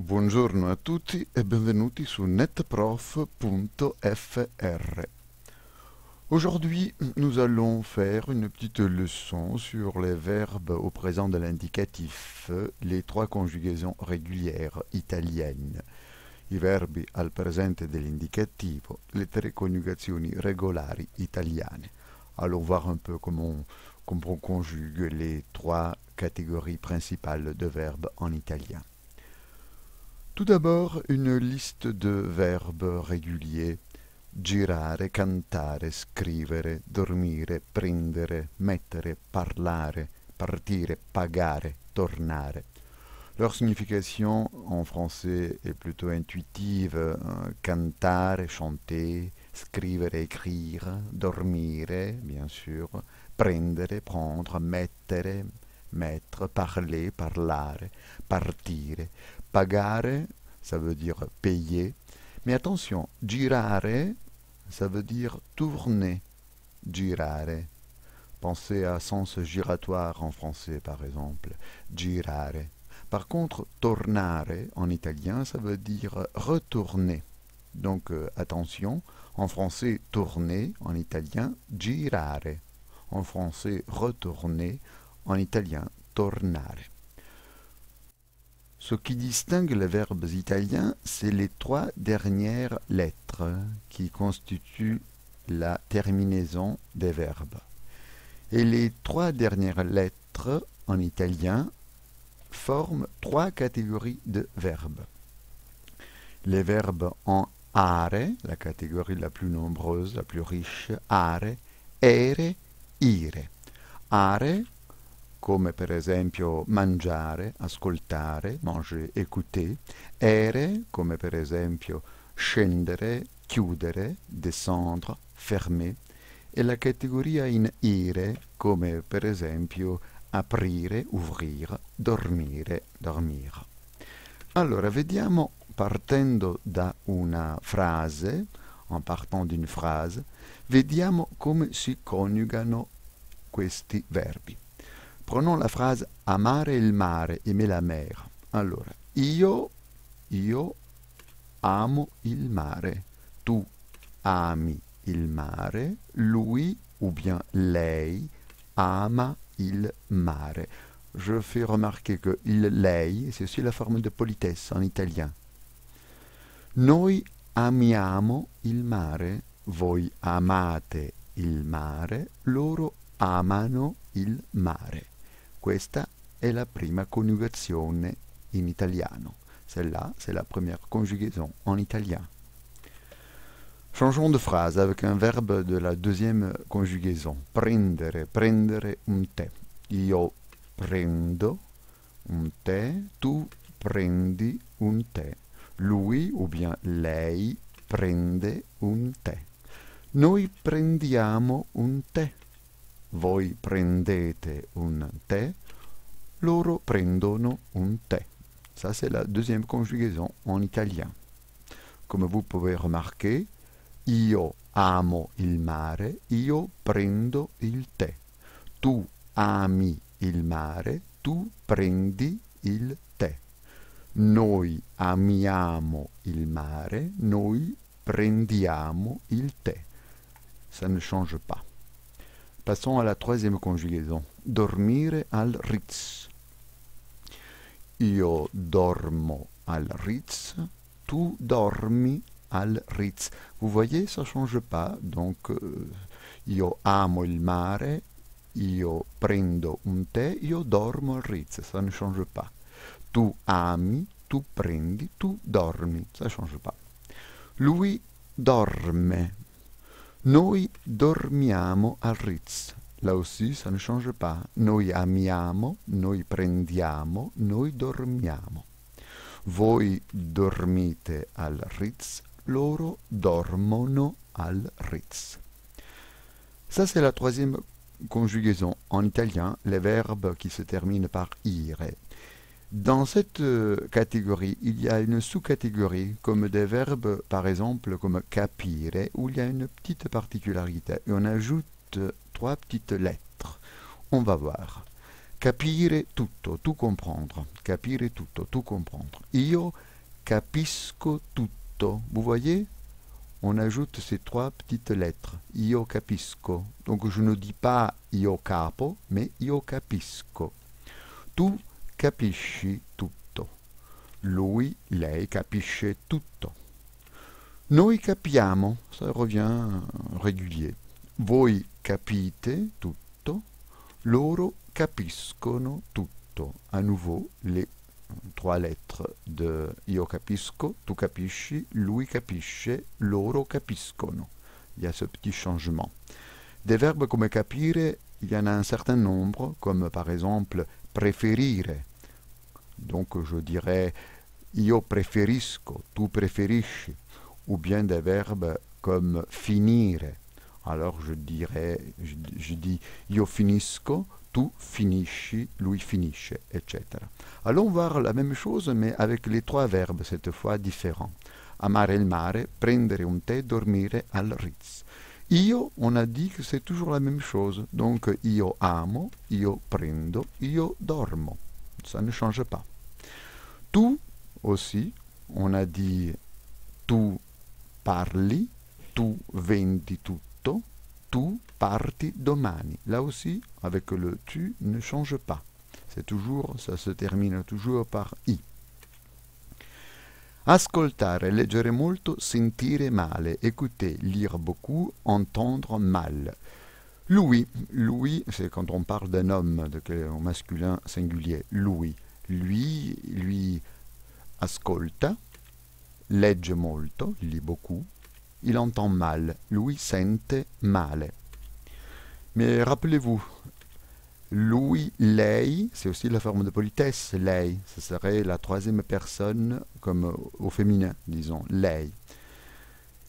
Bonjour a tutti et bienvenue sur netprof.fr. Aujourd'hui, nous allons faire une petite leçon sur les verbes au présent de l'indicatif, les trois conjugaisons régulières italiennes. I verbi al presente dell'indicativo, le tre coniugazioni regolari italiane. Allons voir un peu comment on conjugue les trois catégories principales de verbes en italien. Tout d'abord, une liste de verbes réguliers. Girare, cantare, scrivere, dormire, prendere, mettere, parlare, partire, pagare, tornare. Leur signification en français est plutôt intuitive. Hein. Cantare, chanter, scrivere, écrire, dormire, bien sûr, prendere, prendre, mettere, mettre, parler, parlare, partire, Pagare, ça veut dire payer. Mais attention, girare, ça veut dire tourner. Girare. Pensez à sens giratoire en français, par exemple. Girare. Par contre, tornare en italien, ça veut dire retourner. Donc euh, attention, en français tourner, en italien girare. En français retourner, en italien tornare. Ce qui distingue les verbes italiens, c'est les trois dernières lettres qui constituent la terminaison des verbes. Et les trois dernières lettres en italien forment trois catégories de verbes. Les verbes en are, la catégorie la plus nombreuse, la plus riche, are, ere, ire. Are come per esempio mangiare, ascoltare, manger, écouter, ere, come per esempio scendere, chiudere, descendre, fermer, e la categoria in ire, come per esempio aprire, ouvrir, dormire, dormire. Allora, vediamo partendo da una frase, en partant d'une phrase, vediamo come si coniugano questi verbi. Prenons la phrase amare il mare, aimer la mer. Allora, io, io amo il mare. Tu ami il mare. Lui, ou bien lei, ama il mare. Je fais remarquer que il, lei, c'est aussi la forme de politesse en italien. Noi amiamo il mare, voi amate il mare, loro amano il mare. Questa è la prima coniugazione in italiano. Celle-là, c'est la première conjugaison en italien. Changeons de phrase avec un verbe de la deuxième conjugaison. Prendere, prendere un tè. Io prendo un tè, tu prendi un tè. Lui ou bien lei prende un tè. Noi prendiamo un tè. Voi prendete un tè, loro prendono un tè. Ça, c'est la deuxième conjugaison en italien. Come vous pouvez remarquer, io amo il mare, io prendo il tè. Tu ami il mare, tu prendi il tè. Noi amiamo il mare, noi prendiamo il tè. Ça ne change pas. Passons à la troisième conjugaison. Dormire al Ritz. Io dormo al Ritz. Tu dormi al Ritz. Vous voyez, ça ne change pas. Donc, euh, io amo il mare. Io prendo un tè. Io dormo al Ritz. Ça ne change pas. Tu ami, tu prendi, tu dormi. Ça ne change pas. Lui dorme. Noi dormiamo al Ritz. Là aussi, ça ne change pas. Noi amiamo, noi prendiamo, noi dormiamo. Voi dormite al Ritz, loro dormono al Ritz. Ça, c'est la troisième conjugaison. En italien, les verbes qui se terminent par ire. Dans cette euh, catégorie, il y a une sous-catégorie, comme des verbes, par exemple, comme capire, où il y a une petite particularité. on ajoute euh, trois petites lettres. On va voir. Capire tutto, tout comprendre. Capire tutto, tout comprendre. Io capisco tutto. Vous voyez On ajoute ces trois petites lettres. Io capisco. Donc je ne dis pas io capo, mais io capisco. Tout capisci tutto. Lui, lei capisce tutto. Noi capiamo, ça revient régulier. Voi capite tutto, loro capiscono tutto. À nouveau, les trois lettres de io capisco, tu capisci, lui capisce, loro capiscono. Il y a ce petit changement. Des verbes comme capire, il y en a un certain nombre, comme par exemple préférer. Donc je dirais io preferisco, tu preferisci, ou bien des verbes comme finire ». Alors je dirais, je, dis io finisco, tu finisci, lui finisce, etc. Allons voir la même chose mais avec les trois verbes cette fois différents. Amare il mare, prendere un tè, dormire al Ritz. Io, on a dit que c'est toujours la même chose. Donc, io amo, io prendo, io dormo ça ne change pas. Tout aussi, on a dit tu parli, tu vendi tutto, tu parti domani. Là aussi, avec le tu ne change pas. C'est toujours, ça se termine toujours par i. Ascoltare, leggere molto, sentire male, écouter, lire beaucoup, entendre mal. Louis. Louis, c'est quand on parle d'un homme, de, masculin singulier. Louis. Lui, lui ascolta, legge molto, lit beaucoup, il entend mal, lui sente male. Mais rappelez-vous, lui, lei, c'est aussi la forme de politesse, lei, ce serait la troisième personne comme au féminin, disons, lei.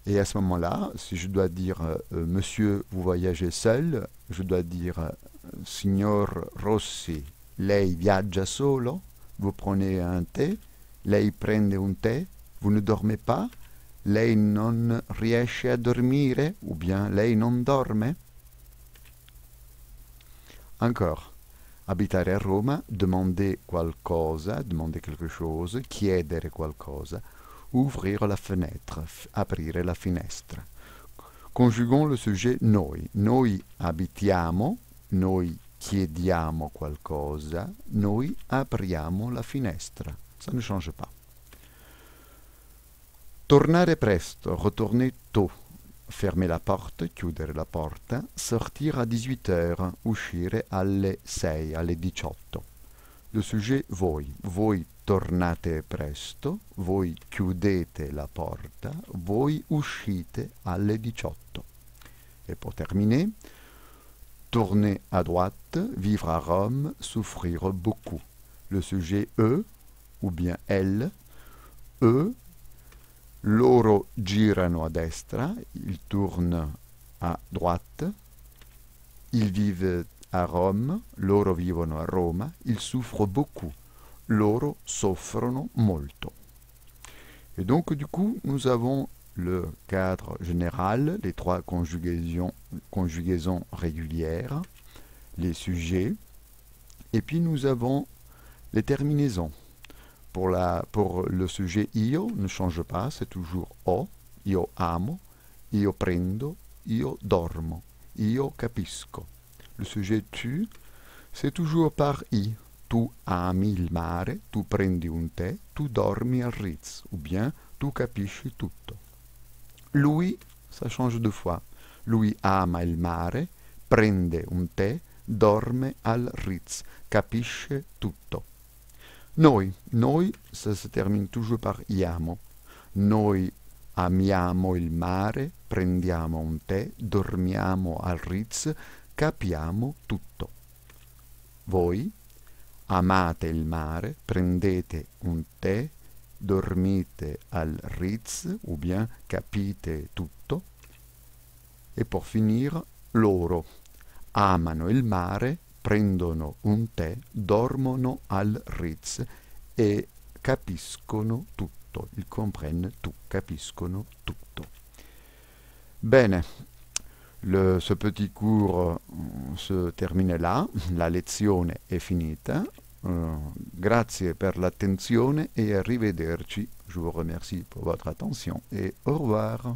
Et à ce moment-là, si je dois dire euh, euh, Monsieur, vous voyagez seul, je dois dire euh, Signor Rossi, lei viaggia solo, vous prenez un thé, lei prende un thé, vous ne dormez pas, lei non riesce a dormire, ou bien lei non dorme. Encore, abitare a Roma, demander qualcosa, demander quelque chose, chiedere qualcosa. ouvrir la fenêtre, aprire la finestra. Conjuguons le sujet noi. Noi abitiamo, noi chiediamo qualcosa, noi apriamo la finestra. Ça ne change pas. Tornare presto, retourner tôt. Fermer la porte, chiudere la porta, sortir a 18h, uscire alle 6, alle 18. Le sujet voi. Voi tornate presto, voi chiudete la porta, voi uscite alle 18. E per terminare, tourner à droite, vivre à Rome, souffrir beaucoup. Le sujet E ou bien elle, E, loro girano a destra, ils tournent à droite, ils vivent à Rome, loro vivono a Roma, ils souffrent beaucoup. loro soffrono molto. Et donc du coup, nous avons le cadre général, les trois conjugaisons, régulières, les sujets, et puis nous avons les terminaisons. Pour, pour le sujet io ne change pas, c'est toujours o, io amo, io prendo, io dormo, io capisco. Le sujet tu, c'est toujours par i, tu ami il mare, tu prendi un tè, tu dormi al Ritz, ou bien tu capisci tutto. Lui, ça change deux fois, lui ama il mare, prende un tè, dorme al Ritz, capisce tutto. Noi, noi, ça se termine toujours par iamo. Noi amiamo il mare, prendiamo un tè, dormiamo al Ritz, capiamo tutto. Voi amate il mare, prendete un tè, dormite al Ritz, o bien capite tutto, e per finire loro. Amano il mare, prendono un tè, dormono al Ritz e capiscono tutto, il comprenne tu, capiscono tutto. Bene, Le, ce petit cours euh, se termine là, la lezione est finita. Merci euh, grazie per l'attenzione et arrivederci. Je vous remercie pour votre attention et au revoir.